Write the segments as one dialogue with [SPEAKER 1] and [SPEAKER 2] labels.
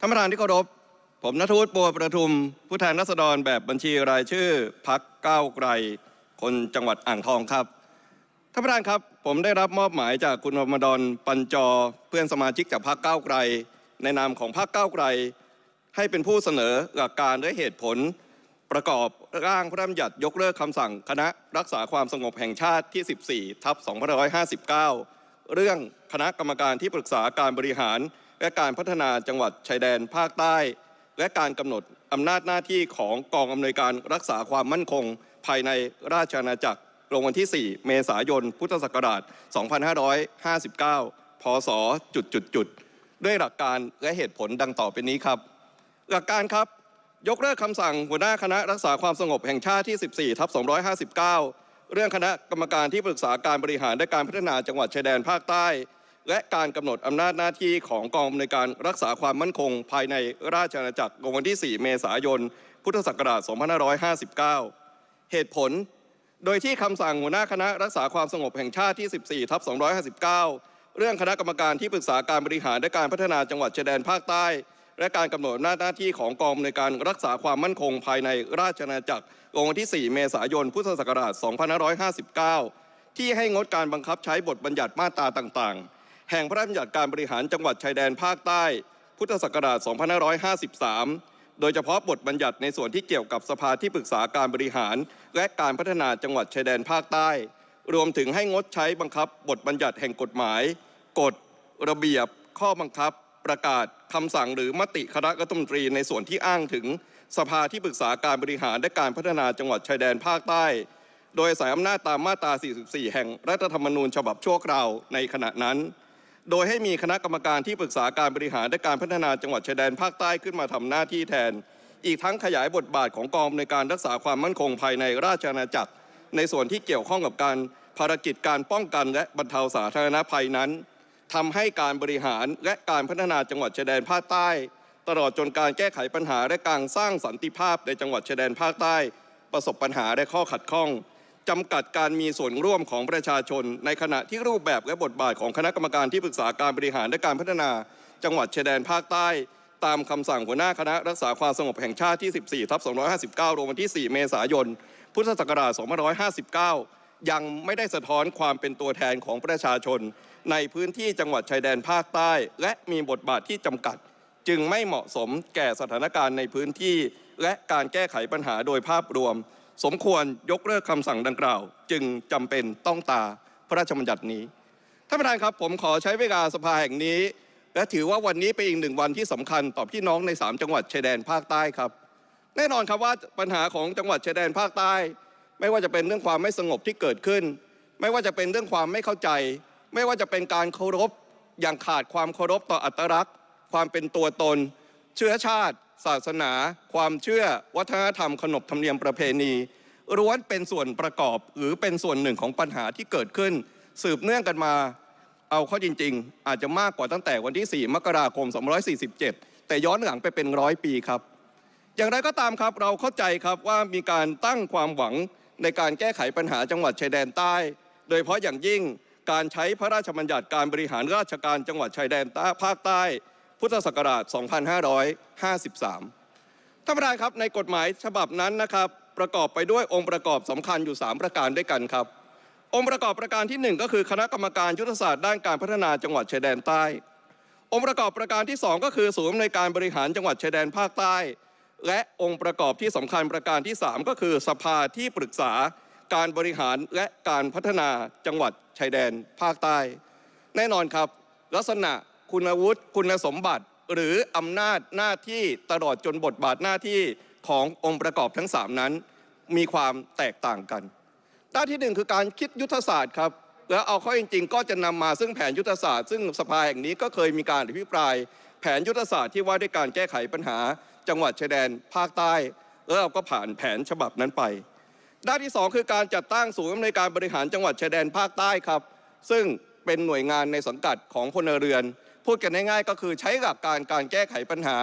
[SPEAKER 1] ท่านประธานที่เคารพ ผมนทูุปัวประทุม ผู้แทนรัษฎรแบบบัญชีรายชื่อพักก้าวไกล คนจังหวัดอ่างทองครับ ท่านประธานครับ ผมได้รับมอบหมายจากคุณอรมดอนปัญจอเพื่อนสมาชิกจากพักก้าวไกล ในนามของพักก้าวไกล ให้เป็นผู้เสนอหลักการและเหตุผล ประกอบร่างพระราชบัญญัติยกเลิกคำสั่งคณะรักษาความสงบแห่งชาติที่ 14ทับ2559 เรื่องคณะกรรมการที่ปรึกษาการบริหารและการพัฒนาจังหวัดชายแดนภาคใต้ และการกำหนดอำนาจหน้าที่ของกองอำนวยการรักษาความมั่นคง ภายในราชอาณาจักร ลงวันที่ 4 เมษายน พุทธศักราช 2559 พศ จุดจุดจุด ด้วยหลักการและเหตุผลดังต่อไปนี้ครับ หลักการครับ ยกเลิกคำสั่งหัวหน้าคณะรักษาความสงบแห่งชาติที่ 14 ทับ 259 เรื่องคณะกรรมการที่ปรึกษาการบริหารและการพัฒนาจังหวัดชายแดนภาคใต้และการกำหนดอำนาจหน้าที่ของกองอำนวยการรักษาความมั่นคง ภายในราชอาณาจักรวันที่4เมษายน พุทธศักราช 2559 เหตุผล โดยที่คำสั่งหัวหน้าคณะ รักษาความสงบแห่งชาติที่14ทับ259เรื่องคณะกรรมการที่ปรึกษาการบริหารและการพัฒนาจังหวัดชายแดนภาคใต้ และการกำหนดหน้าหน้าที่ของกองอำนวยการรักษาความมั่นคงภายในราชอาณาจักรวันที่4เมษายน พุทธศักราช 2559 ที่ให้งดการบังคับใช้บทบัญญัติมาตราต่างๆแห่งพระราชบัญญัติการบริหารจังหวัดชายแดนภาคใต้ พุทธศักราช2553 โดยเฉพาะบทบัญญัติในส่วนที่เกี่ยวกับสภาที่ปรึกษาการบริหาร และการพัฒนาจังหวัดชายแดนภาคใต้ รวมถึงให้งดใช้บังคับบทบัญญัติแห่งกฎหมาย กฎระเบียบข้อบังคับประกาศ คำสั่งหรือมติคณะรัฐมนตรีในส่วนที่อ้างถึง สภาที่ปรึกษาการบริหารและการพัฒนาจังหวัดชายแดนภาคใต้ โดยสายอำนาจตามมาตรา44 แห่งรัฐธรรมนูญฉบับชั่วคราวในขณะนั้นโดยให้มีคณะกรรมการที่ปรึกษาการบริหารและการพัฒนาจังหวัดชายแดนภาคใต้ขึ้นมาทำหน้าที่แทน อีกทั้งขยายบทบาทของกองในการรักษาความมั่นคงภายในราชอาณาจักร ในส่วนที่เกี่ยวข้องกับการภารกิจการป้องกันและบรรเทาสาธารณภัยนั้น ทำให้การบริหารและการพัฒนาจังหวัดชายแดนภาคใต้ ตลอดจนการแก้ไขปัญหาและการสร้างสันติภาพในจังหวัดชายแดนภาคใต้ ประสบปัญหาและข้อขัดข้องจำกัดการมีส่วนร่วมของประชาชน ในขณะที่รูปแบบและบทบาทของคณะกรรมการที่ปรึกษาการบริหารและการพัฒนา จังหวัดชายแดนภาคใต้ ตามคำสั่งหัวหน้าคณะรักษาความสงบแห่งชาติที่ 14 ทับ 259 ลงวันที่ 4 เมษายน พุทธศักราช 2559 ยังไม่ได้สะท้อนความเป็นตัวแทนของประชาชน ในพื้นที่จังหวัดชายแดนภาคใต้ และมีบทบาทที่จำกัด จึงไม่เหมาะสมแก่สถานการณ์ในพื้นที่ และการแก้ไขปัญหาโดยภาพรวมสมควรยกเลิกคำสั่งดังกล่าว จึงจำเป็นต้องตาพระราชบัญญัตินี้ท่านประธานครับ ผมขอใช้เวลาสภาแห่งนี้ และถือว่าวันนี้เป็นอีกหนึ่งวันที่สำคัญต่อพี่น้องใน3จังหวัดชายแดนภาคใต้ครับ แน่นอนครับว่าปัญหาของจังหวัดชายแดนภาคใต้ ไม่ว่าจะเป็นเรื่องความไม่สงบที่เกิดขึ้น ไม่ว่าจะเป็นเรื่องความไม่เข้าใจ ไม่ว่าจะเป็นการเคารพอย่างขาดความเคารพต่ออัตลักษณ์ ความเป็นตัวตน เชื้อชาติศาสนาความเชื่อวัฒนธรรมขนบธรรมเนียมประเพณีล้วนเป็นส่วนประกอบ หรือเป็นส่วนหนึ่งของปัญหาที่เกิดขึ้น สืบเนื่องกันมา เอาข้อจริงๆ อาจจะมากกว่าตั้งแต่วันที่ 4 มกราคม 247 แต่ย้อนหลังไปเป็นร้อยปีครับ อย่างไรก็ตามครับเราเข้าใจครับว่ามีการตั้งความหวังในการแก้ไขปัญหาจังหวัดชายแดนใต้ โดยเฉพาะอย่างยิ่งการใช้พระราชบัญญัติการบริหารราชการจังหวัดชายแดนภาคใต้พุทธศักราช 2553ท่านประธานครับ ในกฎหมายฉบับนั้นนะครับประกอบไปด้วยองค์ประกอบสำคัญอยู่ 3 ประการด้วยกันครับ องค์ประกอบประการที่ 1 ก็คือคณะกรรมการยุทธศาสตร์ด้านการพัฒนาจังหวัดชายแดนใต้ องค์ประกอบประการที่ 2 ก็คือศูนย์ในการบริหารจังหวัดชายแดนภาคใต้ และองค์ประกอบที่สำคัญประการที่3ก็คือสภาที่ปรึกษา การบริหารและการพัฒนาจังหวัดชายแดนภาคใต้ แน่นอนครับ ลักษณะคุณวุฒิคุณสมบัติ หรืออำนาจหน้าที่ตลอดจนบทบาทหน้าที่ขององค์ประกอบทั้ง3นั้น มีความแตกต่างกัน ด้านที่ 1 คือการคิดยุทธศาสตร์ครับ แล้วเอาเข้าจริงๆ ก็จะนำมาซึ่งแผนยุทธศาสตร์ซึ่งสภาแห่งนี้ก็เคยมีการอภิปรายแผนยุทธศาสตร์ที่ว่าด้วยการแก้ไขปัญหาจังหวัดชายแดนภาคใต้แล้วเราก็ผ่านแผนฉบับนั้นไป ด้านที่ 2 คือการจัดตั้งศูนย์อำนวยการบริหารจังหวัดชายแดนภาคใต้ครับ ซึ่งเป็นหน่วยงานในสังกัดของพลเรือนพูดกันง่ายๆ ก็คือใช้หลักการการแก้ไขปัญหา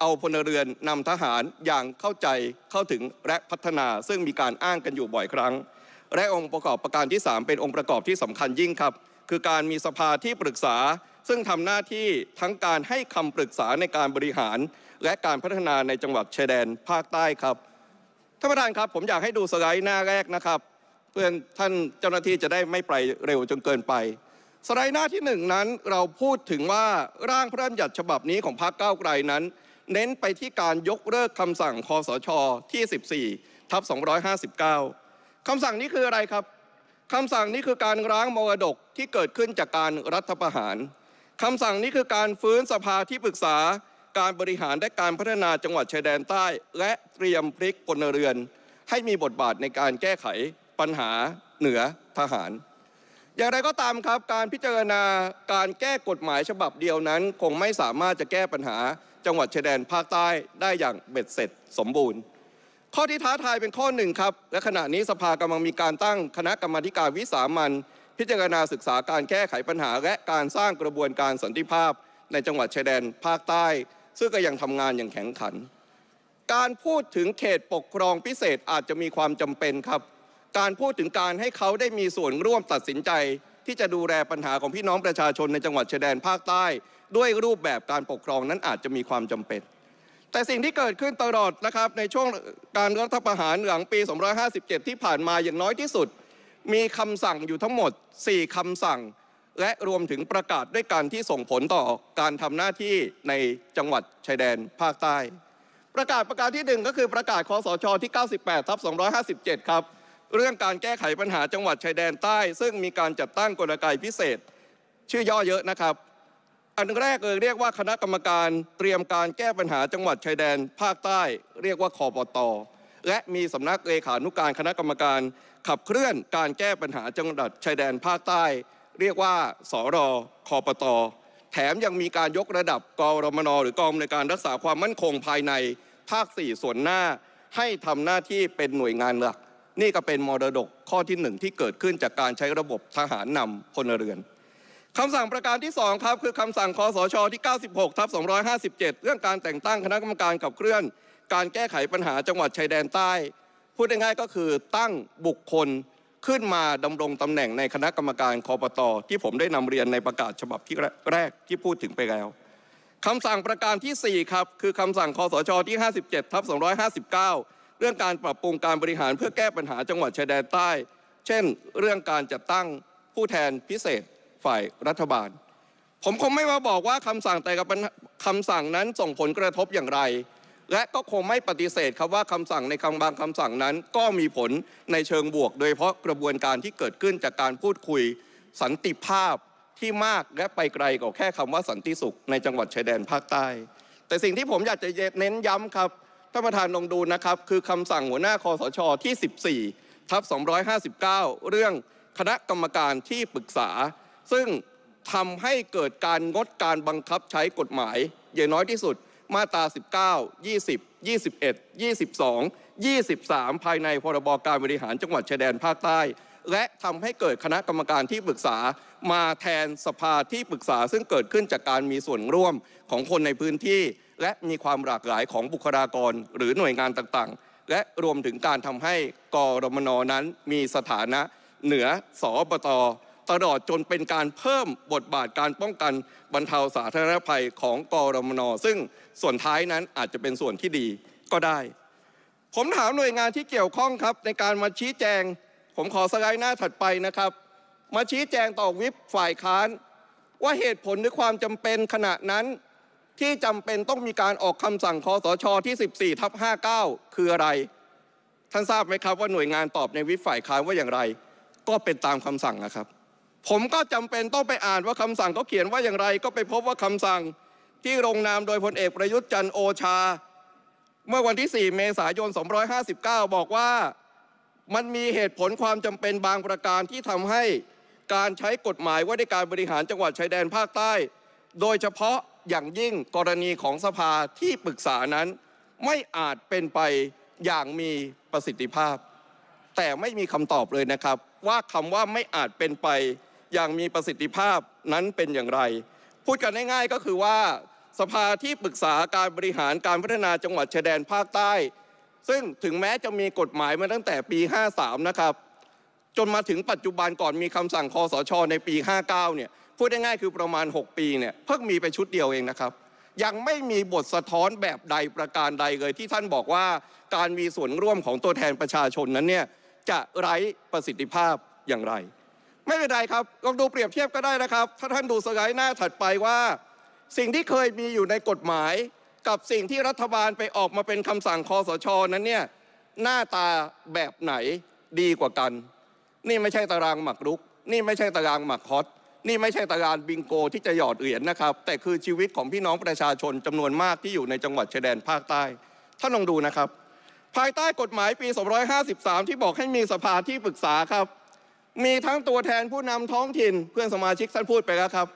[SPEAKER 1] เอาพลเรือนนำทหารอย่างเข้าใจเข้าถึงและพัฒนา ซึ่งมีการอ้างกันอยู่บ่อยครั้ง และองค์ประกอบประการที่ 3 เป็นองค์ประกอบที่สำคัญยิ่งครับ คือการมีสภาที่ปรึกษา ซึ่งทำหน้าที่ทั้งการให้คำปรึกษาในการบริหาร และการพัฒนาในจังหวัดชายแดนภาคใต้ครับท่านประธานครับผมอยากให้ดูสไลด์หน้าแรกนะครับ เพื่อนท่านเจ้าหน้าที่จะได้ไม่ไปเร็วจนเกินไปสไลด์หน้าที่1นั้นเราพูดถึงว่าร่างพระราชบัญญัติฉบับนี้ของพรรคก้าวไกลนั้น เน้นไปที่การยกเลิกคำสั่งคอสชที่ 14ทับ259คำสั่งนี้คืออะไรครับคำสั่งนี้คือการร้างมรดกที่เกิดขึ้นจากการรัฐประหารคำสั่งนี้คือการฟื้นสภาที่ปรึกษา การบริหารและการพัฒนาจังหวัดชายแดนใต้ และเตรียมพลิกพลเรือนให้มีบทบาทในการแก้ไข ปัญหา เหนือทหารอย่างไรก็ตามครับ การพิจารณาการแก้กฎหมายฉบับเดียวนั้น คงไม่สามารถจะแก้ปัญหาจังหวัดชายแดนภาคใต้ได้อย่างเบ็ดเสร็จสมบูรณ์ ข้อที่ท้าทายเป็นข้อหนึ่งครับ และขณะนี้สภากำลังมีการตั้งคณะกรรมาการวิสามันพิจารณาศึกษาการแก้ไขปัญหา และการสร้างกระบวนการสันติภาพ ในจังหวัดชายแดนภาคใต้ ซึ่งก็ยังทำงานอย่างแข็งขัน การพูดถึงเขตปกครองพิเศษอาจจะมีความจำเป็นครับการพูดถึงการให้เขาได้มีส่วนร่วมตัดสินใจ ที่จะดูแลปัญหาของพี่น้องประชาชนในจังหวัดชายแดนภาคใต้ ด้วยรูปแบบการปกครองนั้นอาจจะมีความจำเป็น แต่สิ่งที่เกิดขึ้นตลอดนะครับ ในช่วงการรัฐประหารหลังปี2557 ที่ผ่านมาอย่างน้อยที่สุด มีคำสั่งอยู่ทั้งหมด 4 คำสั่ง และรวมถึงประกาศด้วยการที่ส่งผลต่อการทำหน้าที่ในจังหวัดชายแดนภาคใต้ ประกาศประกาศที่1ก็คือประกาศคอสชที่ 98ทับ257 ครับเรื่องการแก้ไขปัญหาจังหวัดชายแดนใต้ ซึ่งมีการจัดตั้งกลไกพิเศษ ชื่อย่อเยอะนะครับ อันแรกเลยเรียกว่าคณะกรรมการ เตรียมการแก้ปัญหาจังหวัดชายแดน ภาคใต้ เรียกว่าคอปตอและมีสำนักเลขานุการคณะกรรมการขับเคลื่อนการแก้ปัญหาจังหวัดชายแดนภาคใต้ เรียกว่าสอรอคอปตอแถมยังมีการยกระดับกรมนหรือกองในการรักษาความมั่นคงภายในภาค4ส่วนหน้า ให้ทำหน้าที่เป็นหน่วยงานหลักนี่ก็เป็นมรดกข้อที่หนึ่งที่เกิดขึ้นจากการใช้ระบบทหารนำพลเรือนคำสั่งประการที่ 2ครับคือคำสั่งคอสชที่ 96ทับ257 เรื่องการแต่งตั้งคณะกรรมการขับเคลื่อนการแก้ไขปัญหาจังหวัดชายแดนใต้ พูดง่ายๆก็คือตั้งบุคคลขึ้นมาดำรงตำแหน่งในคณะกรรมการคอปตอที่ผมได้นำเรียนในประกาศฉบับที่แรกที่พูดถึงไปแล้วคำสั่งประการที่ 4ครับคือคำสั่งคอสชที่ 57ทับ259เรื่องการปรับปรุงการบริหารเพื่อแก้ปัญหาจังหวัดชายแดนใต้ เช่น เรื่องการจัดตั้งผู้แทนพิเศษฝ่ายรัฐบาล ผมคงไม่มาบอกว่าคำสั่งแต่กับคำสั่งนั้นส่งผลกระทบอย่างไร และก็คงไม่ปฏิเสธครับว่าคำสั่งในคำบางคำสั่งนั้น ก็มีผลในเชิงบวก โดยเพราะกระบวนการที่เกิดขึ้นจากการพูดคุยสันติภาพที่มากและไปไกลกว่าแค่คำว่าสันติสุขในจังหวัดชายแดนภาคใต้ แต่สิ่งที่ผมอยากจะเน้นย้ำครับท่านประธานลองดูนะครับ คือคำสั่งหัวหน้าคอสช ที่ 14ทับ259 เรื่องคณะกรรมการที่ปรึกษา ซึ่งทำให้เกิดการงดการบังคับใช้กฎหมาย อย่างน้อยที่สุด มาตรา 19 20 21 22 23 ภายในพรบการบริหารจังหวัดชายแดนภาคใต้ และทำให้เกิดคณะกรรมการที่ปรึกษามาแทนสภาที่ปรึกษาซึ่งเกิดขึ้นจากการมีส่วนร่วมของคนในพื้นที่ และมีความหลากหลายของบุคลากรหรือหน่วยงานต่างๆ และรวมถึงการทำให้กรมนนั้นมีสถานะ เหนือสอปตตลอดจนเป็นการเพิ่มบทบาทการป้องกันบรรเทาสาธารณภัยของกรมนซึ่งส่วนท้ายนั้นอาจจะเป็นส่วนที่ดีก็ได้ ผมถามหน่วยงานที่เกี่ยวข้องครับ ในการมาชี้แจงผมขอสไลด์หน้าถัดไปนะครับมาชี้แจงต่อวิปฝ่ายค้าน ว่าเหตุผลหรือความจำเป็นขณะนั้นที่จำเป็นต้องมีการออกคำสั่งคอสชที่14ทับ59 คืออะไรท่านทราบไหมครับว่าหน่วยงานตอบในวิปฝ่ายค้านว่าอย่างไร ก็เป็นตามคำสั่งนะครับ ผมก็จำเป็นต้องไปอ่านว่าคำสั่งเขาเขียนว่าอย่างไร ก็ไปพบว่าคำสั่งที่ลงนามโดยพลเอกประยุทธ์จันโอชา เมื่อวันที่ 4 เมษายน2559 บอกว่ามันมีเหตุผลความจำเป็นบางประการที่ทำให้การใช้กฎหมายว่าด้วยการบริหารจังหวัดชายแดนภาคใต้ โดยเฉพาะอย่างยิ่งกรณีของสภาที่ปรึกษานั้นไม่อาจเป็นไปอย่างมีประสิทธิภาพ แต่ไม่มีคำตอบเลยนะครับ ว่าคำว่าไม่อาจเป็นไปอย่างมีประสิทธิภาพนั้นเป็นอย่างไร พูดกันง่ายๆก็คือว่า สภาที่ปรึกษาการบริหารการพัฒนาจังหวัดชายแดนภาคใต้ ซึ่งถึงแม้จะมีกฎหมายมาตั้งแต่ปี 53 นะครับจนมาถึงปัจจุบันก่อนมีคำสั่งคอสชในปี 59เนี่ยพูดได้ง่ายคือประมาณ 6 ปีเนี่ยเพิ่งมีไปชุดเดียวเองนะครับ ยังไม่มีบทสะท้อนแบบใดประการใดเลย ที่ท่านบอกว่าการมีส่วนร่วมของตัวแทนประชาชนนั้นเนี่ยจะไร้ประสิทธิภาพอย่างไร ไม่เป็นไรครับลองดูเปรียบเทียบก็ได้นะครับ ถ้าท่านดูสไลด์หน้าถัดไปว่า สิ่งที่เคยมีอยู่ในกฎหมาย กับสิ่งที่รัฐบาลไปออกมาเป็นคำสั่งคอสช นั้นเนี่ยหน้าตาแบบไหนดีกว่ากันนี่ไม่ใช่ตารางหมักรุก นี่ไม่ใช่ตารางหมักฮอตนี่ไม่ใช่ตารางบิงโกที่จะหยอดเหรียญนะครับ แต่คือชีวิตของพี่น้องประชาชนจำนวนมากที่อยู่ในจังหวัดชายแดนภาคใต้ ท่านลองดูนะครับ ภายใต้กฎหมายปี253 ที่บอกให้มีสภาที่ปรึกษาครับ มีทั้งตัวแทนผู้นำท้องถิ่น เพื่อนสมาชิกท่านพูดไปแล้วครับ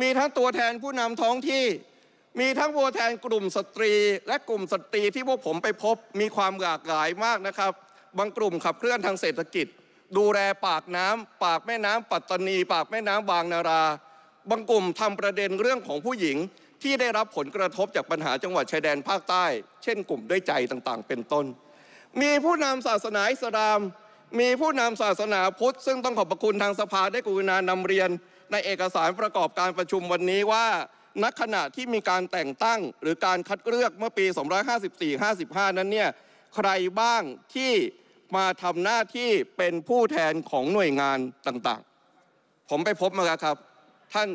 [SPEAKER 1] มีทั้งตัวแทนผู้นำท้องที่ มีทั้งตัวแทนกลุ่มสตรี และกลุ่มสตรีที่พวกผมไปพบ มีความหลากหลายมากนะครับ บางกลุ่มขับเคลื่อนทางเศรษฐกิจดูแลปากน้ำปากแม่น้ำปัตตานี ปากแม่น้ำบางนาราบางกลุ่มทำประเด็นเรื่องของผู้หญิงที่ได้รับผลกระทบจากปัญหาจังหวัดชายแดนภาคใต้ เช่นกลุ่มด้วยใจต่างๆ เป็นต้น มีผู้นำศาสนาอิสลาม มีผู้นำศาสนาพุทธ ซึ่งต้องขอบพระคุณทางสภาได้กรุณานำเรียน ในเอกสารประกอบการประชุมวันนี้ว่า ณ ขณะที่มีการแต่งตั้ง หรือการคัดเลือกเมื่อปี 2554-55 นั้นเนี่ย ใครบ้างที่มาทำหน้าที่เป็นผู้แทนของหน่วยงานต่างๆ ผมไปพบมาแล้วครับ ท่าน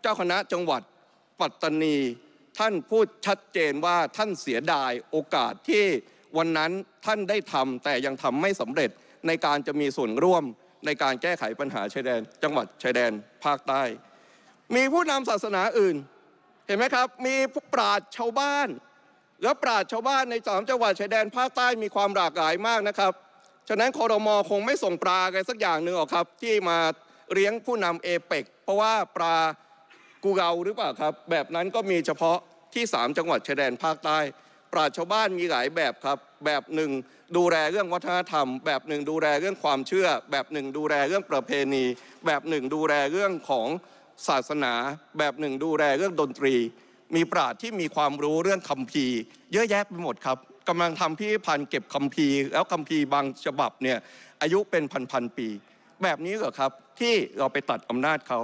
[SPEAKER 1] เจ้าคณะจังหวัดปัตตานี ท่านพูดชัดเจนว่าท่านเสียดายโอกาสที่วันนั้นท่านได้ทำแต่ยังทำไม่สำเร็จในการจะมีส่วนร่วมในการแก้ไขปัญหาชายแดน จังหวัดชายแดนภาคใต้ มีผู้นำศาสนาอื่นเห็นไหมครับ มีผู้ปราชชาวบ้านและปราชชาวบ้านในสามจังหวัดชายแดนภาคใต้มีความหลากหลายมากนะครับ ฉะนั้นคอรมอคงไม่ส่งปลาอะไรสักอย่างหนึ่งหรอกครับที่มาเลี้ยงผู้นำเอเปกเพราะว่าปลากูเกาหรือเปล่าครับแบบนั้นก็มีเฉพาะที่ 3 จังหวัดชายแดนภาคใต้ ปราชชาวบ้านมีหลายแบบครับแบบหนึ่งดูแลเรื่องวัฒนธรรม แบบหนึ่งดูแลเรื่องความเชื่อ แบบหนึ่งดูแลเรื่องประเพณี แบบหนึ่งดูแลเรื่องของศาสนา แบบหนึ่งดูแลเรื่องดนตรีมีปราชญ์ที่มีความรู้เรื่องคัมภีร์เยอะแยะไปหมดครับกำลังทำพิพิธภัณฑ์เก็บคัมภีร์แล้วคัมภีร์บางฉบับเนี่ยอายุเป็นพันๆปี แบบนี้เหรอครับที่เราไปตัดอำนาจเขา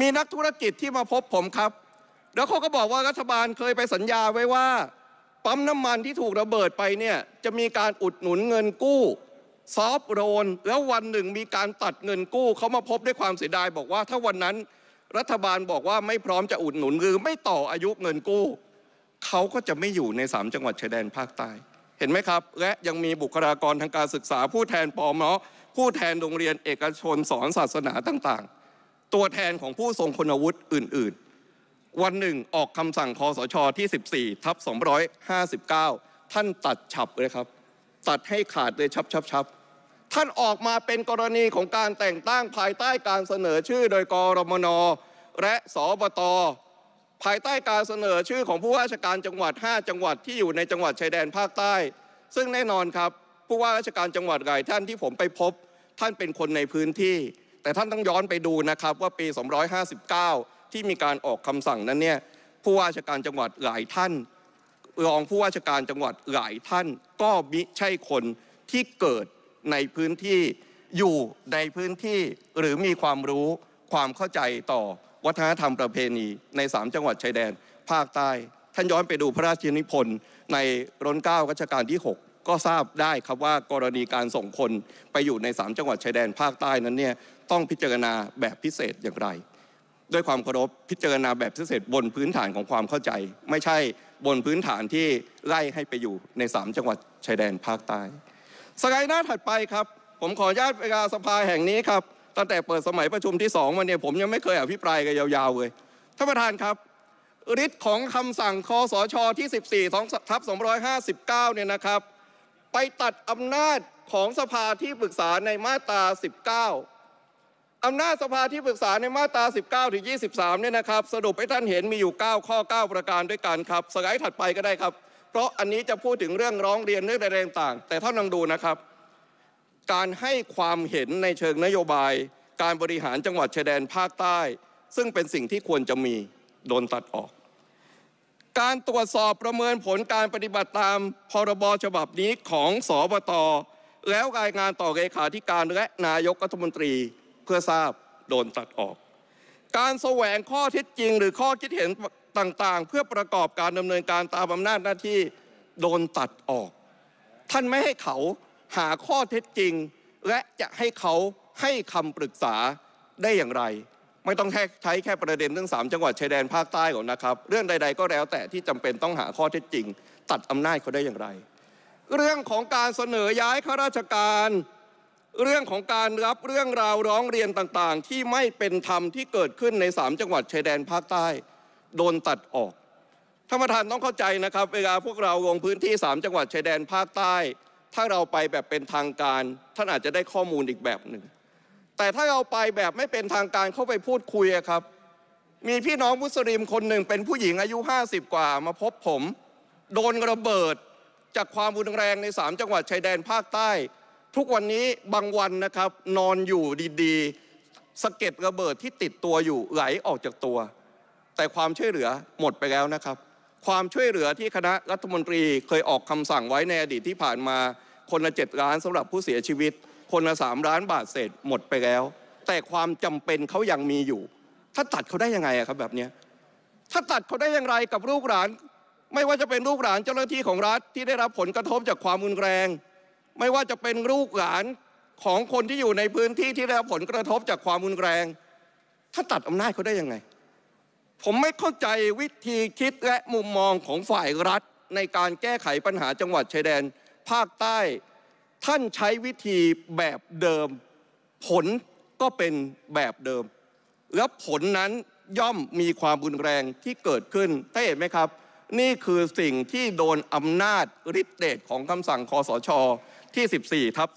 [SPEAKER 1] มีนักธุรกิจที่มาพบผมครับ แล้วเขาก็บอกว่ารัฐบาลเคยไปสัญญาไว้ว่าปั๊มน้ำมันที่ถูกระเบิดไปเนี่ยจะมีการอุดหนุนเงินกู้ซอฟโรนแล้ววันหนึ่งมีการตัดเงินกู้เขามาพบด้วยความเสียดายบอกว่าถ้าวันนั้นรัฐบาลบอกว่าไม่พร้อมจะอุดหนุนหรือ ไม่ต่ออายุเงินกู้ เขาก็จะไม่อยู่ใน 3 จังหวัดชายแดนภาคใต้เห็นไหมครับ และยังมีบุคลากรทางการศึกษาผู้แทนปอมอผู้แทนโรงเรียนเอกชนสอนศาสนาต่างๆ ตัวแทนของผู้ทรงคุณวุฒิอื่นๆ วันหนึ่งออกคำสั่งคอสชที่ 14ทับ259 ท่านตัดฉับเลยครับ ตัดให้ขาดเลยชับชับชับท่านออกมาเป็นกรณีของการแต่งตั้งภายใต้การเสนอชื่อโดยกรมนและสบตภายใต้การเสนอชื่อของผู้ว่าราชการจังหวัด 5 จังหวัดที่อยู่ในจังหวัดชายแดนภาคใต้ ซึ่งแน่นอน ครับผู้ว่าราชการจังหวัดหลายท่านที่ผมไปพบท่านเป็นคนในพื้นที่ แต่ท่านต้องย้อนไปดูนะครับ ว่าปี 259ที่มีการออกคำสั่งนั้นเนี่ยผู้ว่าราชการจังหวัดหลายท่านรองผู้ว่าราชการจังหวัดหลายท่านก็มิใช่คนที่เกิดในพื้นที่อยู่ในพื้นที่ หรือมีความรู้ความเข้าใจต่อวัฒนธรรมประเพณีใน 3 จังหวัดชายแดนภาคใต้ท่านย้อนไปดูพระราชินิพนธ์ในร้นเก้ารัชกาลที่ 6 ก็ทราบได้ครับว่ากรณีการส่งคนไปอยู่ใน 3 จังหวัดชายแดนภาคใต้นั้นเนี่ยต้องพิจารณาแบบพิเศษอย่างไร ด้วยความเคารพพิจารณาแบบพิเศษบนพื้นฐานของความเข้าใจ ไม่ใช่บนพื้นฐานที่ไล่ให้ไปอยู่ใน 3 จังหวัดชายแดนภาคใต้สไลด์หน้าถัดไปครับ ผมขออนุญาตเวลาสภาแห่งนี้ครับตั้งแต่เปิดสมัยประชุมที่ 2 วันเนี่ยผมยังไม่เคยอภิปรายกันยาวๆเลยท่านประธานครับฤทธิ์ของคำสั่งคอสชที่ 14ทับ259 เนี่ยนะครับ ไปตัดอำนาจของสภาที่ปรึกษาในมาตรา19อำนาจสภาที่ปรึกษาในมาตรา19 ถึง 23 เนี่ยนะครับ สรุปให้ท่านเห็นมีอยู่ 9 ข้อ 9 ประการด้วยกันครับสไลด์ถัดไปก็ได้ครับเพราะอันนี้จะพูดถึงเรื่องร้องเรียนเรื่องใดๆต่าง แต่ท่านลองดูนะครับ การให้ความเห็นในเชิงนโยบาย การบริหารจังหวัดชายแดนภาคใต้ ซึ่งเป็นสิ่งที่ควรจะมีโดนตัดออก การตรวจสอบประเมินผลการปฏิบัติตามพรบฉบับนี้ของสอบตแล้วรายงานต่อเลขาธิการและนายกรัฐมนตรีเพื่อทราบโดนตัดออก การแสวงข้อเท็จจริงหรือข้อคิดเห็นต่างๆเพื่อประกอบการดำเนินการตามอานาจหน้าที่โดนตัดออก ท่านไม่ให้เขาหาข้อเท็จจริง และจะให้เขาให้คำปรึกษาได้อย่างไร ไม่ต้องแค่ใช้แค่ประเด็นเรื่อง3จังหวัดชายแดนภาคใต้ก่อนนะครับ เรื่องใด ๆ ก็แล้วแต่ที่จำเป็นต้องหาข้อเท็จจริงตัดอำนาจเขาได้อย่างไร เรื่องของการเสนอย้ายข้าราชการ เรื่องของการรับเรื่องราวร้องเรียนต่างๆ ที่ไม่เป็นธรรมที่เกิดขึ้นใน 3 จังหวัดชายแดนภาคใต้โดนตัดออกท่านประธานต้องเข้าใจนะครับเวลาพวกเราลงพื้นที่3จังหวัดชายแดนภาคใต้ ถ้าเราไปแบบเป็นทางการท่านอาจจะได้ข้อมูลอีกแบบหนึ่งแต่ถ้าเราไปแบบไม่เป็นทางการเข้าไปพูดคุยครับ มีพี่น้องมุสลิมคนหนึ่ง เป็นผู้หญิงอายุ50กว่ามาพบผม โดนระเบิดจากความรุนแรง ใน3จังหวัดชายแดนภาคใต้ ทุกวันนี้บางวันนะครับนอนอยู่ดีๆสะเก็ดระเบิดที่ติดตัวอยู่ไหลออกจากตัวแต่ความช่วยเหลือหมดไปแล้วนะครับ ความช่วยเหลือที่คณะรัฐมนตรีเคยออกคำสั่งไว้ในอดีตที่ผ่านมาคนละเจ็ดล้านสำหรับผู้เสียชีวิต คนละสามล้านบาทเศษหมดไปแล้ว แต่ความจำเป็นเขายังมีอยู่ ถ้าตัดเขาได้ยังไงครับแบบนี้ถ้าตัดเขาได้อย่างไรกับลูกหลาน ไม่ว่าจะเป็นลูกหลานเจ้าหน้าที่ของรัฐที่ได้รับผลกระทบจากความรุนแรง ไม่ว่าจะเป็นลูกหลานของคนที่อยู่ในพื้นที่ที่ได้รับผลกระทบจากความรุนแรง ถ้าตัดอำนาจเขาได้ยังไงผมไม่เข้าใจวิธีคิดและมุมมองของฝ่ายรัฐในการแก้ไขปัญหาจังหวัดชายแดนภาคใต้ ท่านใช้วิธีแบบเดิม ผลก็เป็นแบบเดิม และผลนั้นย่อมมีความรุนแรงที่เกิดขึ้นาเห็นไหมครับ นี่คือสิ่งที่โดนอำนาจฤทธิเดชของคำสั่งคอสช ที่ 14ทับ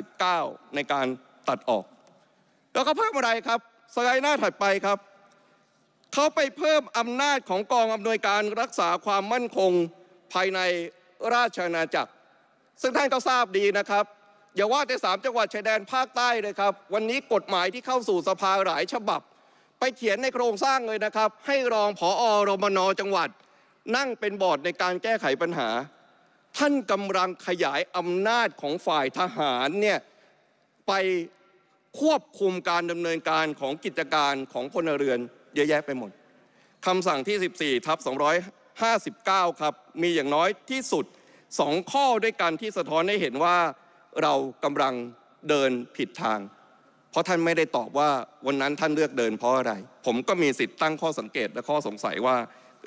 [SPEAKER 1] 259 ในการตัดออก แล้วก็ภาพอะไรครับสไลด์หน้าถัดไปครับเขาไปเพิ่มอำนาจของกองอำนวยการรักษาความมั่นคงภายในราชอาณาจักร ซึ่งท่านก็ทราบดีนะครับ อย่าว่าแต่สามจังหวัดชายแดนภาคใต้เลยครับ วันนี้กฎหมายที่เข้าสู่สภาหลายฉบับ ไปเขียนในโครงสร้างเลยนะครับ ให้รองผออรมนจังหวัด นั่งเป็นบอร์ดในการแก้ไขปัญหา ท่านกำลังขยายอำนาจของฝ่ายทหารเนี่ยไปควบคุมการดำเนินการของกิจการของพลเรือนเยอะแยะไปหมดคำสั่งที่ 14ทับ259 ครับมีอย่างน้อยที่สุด 2 ข้อด้วยกันที่สะท้อนให้เห็นว่าเรากำลังเดินผิดทางเพราะท่านไม่ได้ตอบว่าวันนั้นท่านเลือกเดินเพราะอะไรผมก็มีสิทธิ์ตั้งข้อสังเกตและข้อสงสัยว่า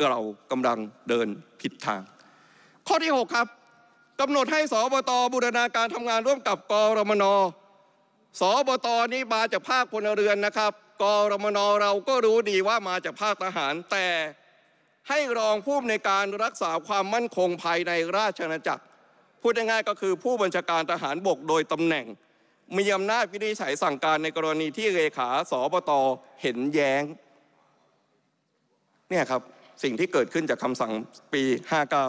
[SPEAKER 1] เรากำลังเดินผิดทาง ข้อที่ 6 ครับกำหนดให้สบตบูรณาการทำงานร่วมกับกรมน สบตนี้มาจากภาคพลเรือนนะครับกรมนเราก็รู้ดีว่ามาจากภาคทหาร แต่ให้รองผู้อในการรักษาความมั่นคงภายในราชอาณาจักร พูดง่ายๆก็คือผู้บัญชาการทหารบกโดยตำแหน่ง มีอำนาจวินิจฉัยสั่งการในกรณีที่เลขาสบตเห็นแย้งเนี่ยครับ สิ่งที่เกิดขึ้นจากคำสั่งปี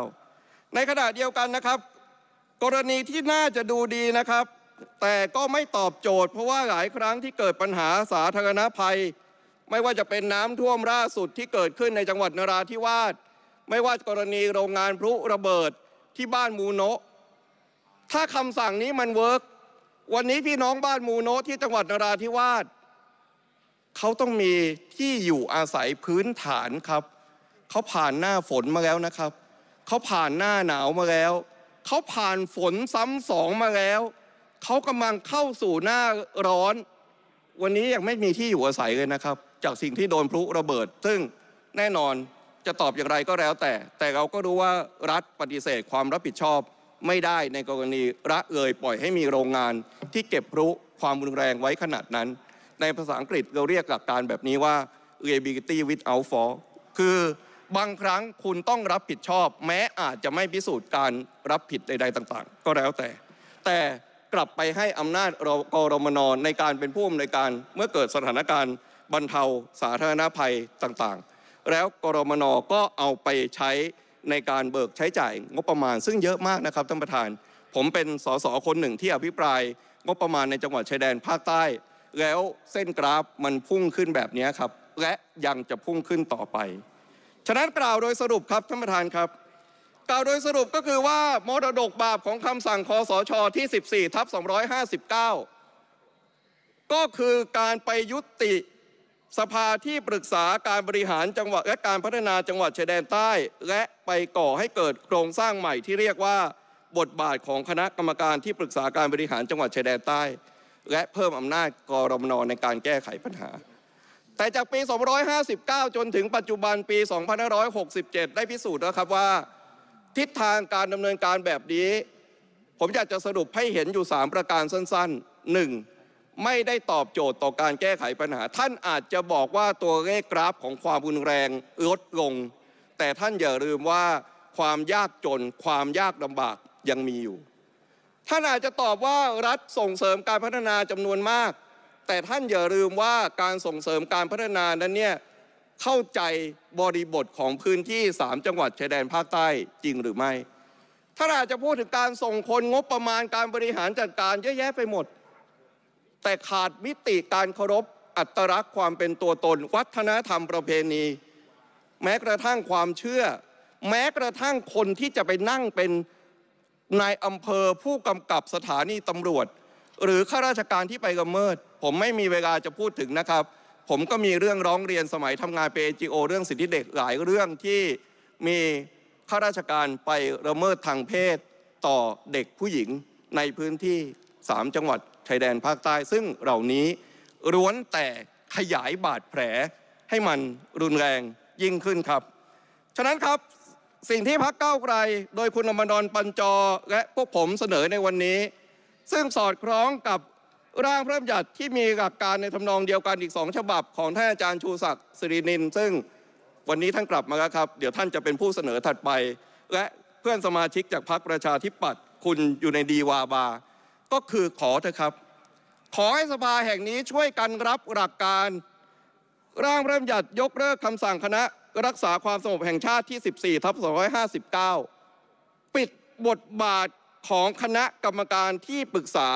[SPEAKER 1] 59 ในขณะเดียวกันนะครับ กรณีที่น่าจะดูดีนะครับแต่ก็ไม่ตอบโจทย์ เพราะว่าหลายครั้งที่เกิดปัญหาสาธารณภัย ไม่ว่าจะเป็นน้ำท่วมล่าสุดที่เกิดขึ้นในจังหวัดนราธิวาสไม่ว่ากรณีโรงงานพลุระเบิดที่บ้านมูโนะถ้าคำสั่งนี้มันเวิร์กวันนี้พี่น้องบ้านมูโนะที่จังหวัดนราธิวาสเขาต้องมีที่อยู่อาศัยพื้นฐานครับเขาผ่านหน้าฝนมาแล้วนะครับเขาผ่านหน้าหนาวมาแล้วเขาผ่านฝนซ้ำสองมาแล้วเขากำลังเข้าสู่หน้าร้อนวันนี้ยังไม่มีที่อยู่อาศัยเลยนะครับ จากสิ่งที่โดนพลุระเบิด ซึ่งแน่นอนจะตอบอย่างไรก็แล้ว แต่ แต่เราก็รู้ว่ารัฐปฏิเสธความรับผิดชอบไม่ได้ในกรณีระเอยปล่อยให้มีโรงงาน ที่เก็บพลุความรุนแรงไว้ขนาดนั้น ในภาษาอังกฤษเราเรียกหลักการแบบนี้ว่า liability without fault คือบางครั้งคุณต้องรับผิดชอบแม้อาจจะไม่พิสูจน์การรับผิดใด ๆต่าง ๆ ก็แล้วแต่แต่กลับไปให้อำนาจรกรมนในการเป็นผู้อำนวยการเมื่อเกิดสถานการณ์บรรเทา สาธารณภัยต่างๆ แล้วกรมนก็เอาไปใช้ในการเบิกใช้จ่ายงบประมาณ ซึ่งเยอะมากนะครับ ท่านประธาน ผมเป็นสสคนหนึ่งที่อภิปราย งบประมาณในจังหวัดชายแดนภาคใต้ แล้วเส้นกราฟมันพุ่งขึ้นแบบนี้ครับ และยังจะพุ่งขึ้นต่อไปฉะนั้นกล่าวโดยสรุปครับท่านประธานครับกล่าวโดยสรุปก็คือว่ามรดกบาปของคำสั่งคอสชที่ 14ทับ259 ก็คือการไปยุติสภาที่ปรึกษาการบริหารจังหวัดและการพัฒนาจังหวัดชายแดนใต้ และไปก่อให้เกิดโครงสร้างใหม่ที่เรียกว่า บทบาทของคณะกรรมการที่ปรึกษาการบริหารจังหวัดชายแดนใต้ และเพิ่มอำนาจกรมนในการแก้ไขปัญหา แต่จากปี 259 จนถึงปัจจุบันปี 2567 ได้พิสูจน์แล้วครับว่าทิศทางการดำเนินการแบบนี้ผมอยากจะสรุปให้เห็นอยู่3ประการสั้นๆ 1. ไม่ได้ตอบโจทย์ต่อการแก้ไขปัญหาท่านอาจจะบอกว่าตัวเลขกราฟของความรุนแรงลดลง แต่ท่านอย่าลืมว่าความยากจนความยากลำบากยังมีอยู่ ท่านอาจจะตอบว่ารัฐส่งเสริมการพัฒนาจำนวนมาก แต่ท่านอย่าลืมว่าการส่งเสริมการพัฒนานั้นเนี่ยเข้าใจบริบทของพื้นที่ 3 จังหวัดชายแดนภาคใต้จริงหรือไม่ ถ้าเอาจจะพูดถึงการส่งคนงบประมาณการบริหารจัดการเยอะแยะไปหมด แต่ขาดมิติการเคารพอัตลักษณ์ความเป็นตัวตน วัฒนธรรมประเพณี แม้กระทั่งความเชื่อ แม้กระทั่งคนที่จะไปนั่งเป็นนายอำเภอผู้กำกับสถานีตำรวจ หรือข้าราชการที่ไปกระเมิด ผมไม่มีเวลาจะพูดถึงนะครับผมก็มีเรื่องร้องเรียนสมัยทำงานเป็นเอจโอเรื่องสิทธิเด็กหลายเรื่องที่มี ข้าราชการไปละเมิดทางเพศต่อเด็กผู้หญิงในพื้นที่ 3 จังหวัดชายแดนภาคใต้ ซึ่งเหล่านี้ร้วนแต่ขยายบาดแผลให้มันรุนแรงยิ่งขึ้นครับ ฉะนั้นครับสิ่งที่พักเก้าไกล โดยคุณอมรดอนปัญจอและพวกผมเสนอในวันนี้ ซึ่งสอดคล้องกับร่างพระบัญญัติที่มีหลักการในทำนองเดียวกันอีกสองฉบับของท่านอาจารย์ชูศักดิ์สิรินิน ซึ่งวันนี้ท่านกลับมาแล้วครับ เดี๋ยวท่านจะเป็นผู้เสนอถัดไป และเพื่อนสมาชิกจากพรรคประชาธิปัตย์คุณอยู่ในดีวาบา ก็คือขอเถอะครับ ขอให้สภาแห่งนี้ช่วยกันรับหลักการ ร่างพระบัญญัติยกเลิกคำสั่งคณะรักษาความสงบแห่งชาติที่ 14ทับ259 ปิดบทบาทของคณะกรรมการที่ปรึกษา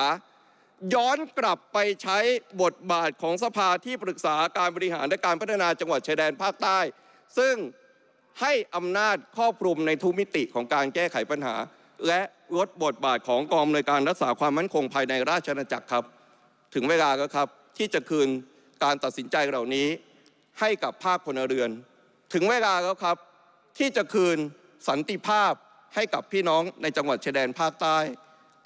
[SPEAKER 1] ย้อนกลับไปใช้บทบาทของสภาที่ปรึกษาการบริหารและการพัฒนาจังหวัดชายแดนภาคใต้ ซึ่งให้อำนาจครอบคลุมในทุกมิติของการแก้ไขปัญหา และลดบทบาทของกองอำนวยการรักษาความมั่นคงภายในราชอาณาจักรครับ ถึงเวลาแล้วครับที่จะคืนการตัดสินใจเหล่านี้ ให้กับภาคพลเรือน ถึงเวลาแล้วครับ ที่จะคืนสันติภาพให้กับพี่น้องในจังหวัดชายแดนภาคใต้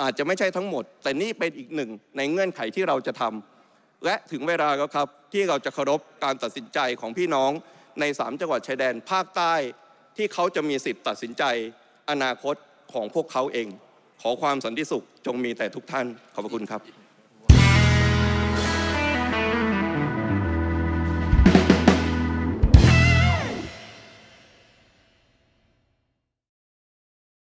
[SPEAKER 1] อาจจะไม่ใช่ทั้งหมดแต่นี่เป็นอีกหนึ่งในเงื่อนไขที่เราจะทำ และถึงเวลาแล้วครับ ที่เราจะเคารพการตัดสินใจของพี่น้องใน 3 จังหวัดชายแดนภาคใต้ ที่เขาจะมีสิทธิ์ตัดสินใจ อนาคตของพวกเขาเอง ขอความสันติสุขจงมีแต่ทุกท่าน ขอบพระคุณครับ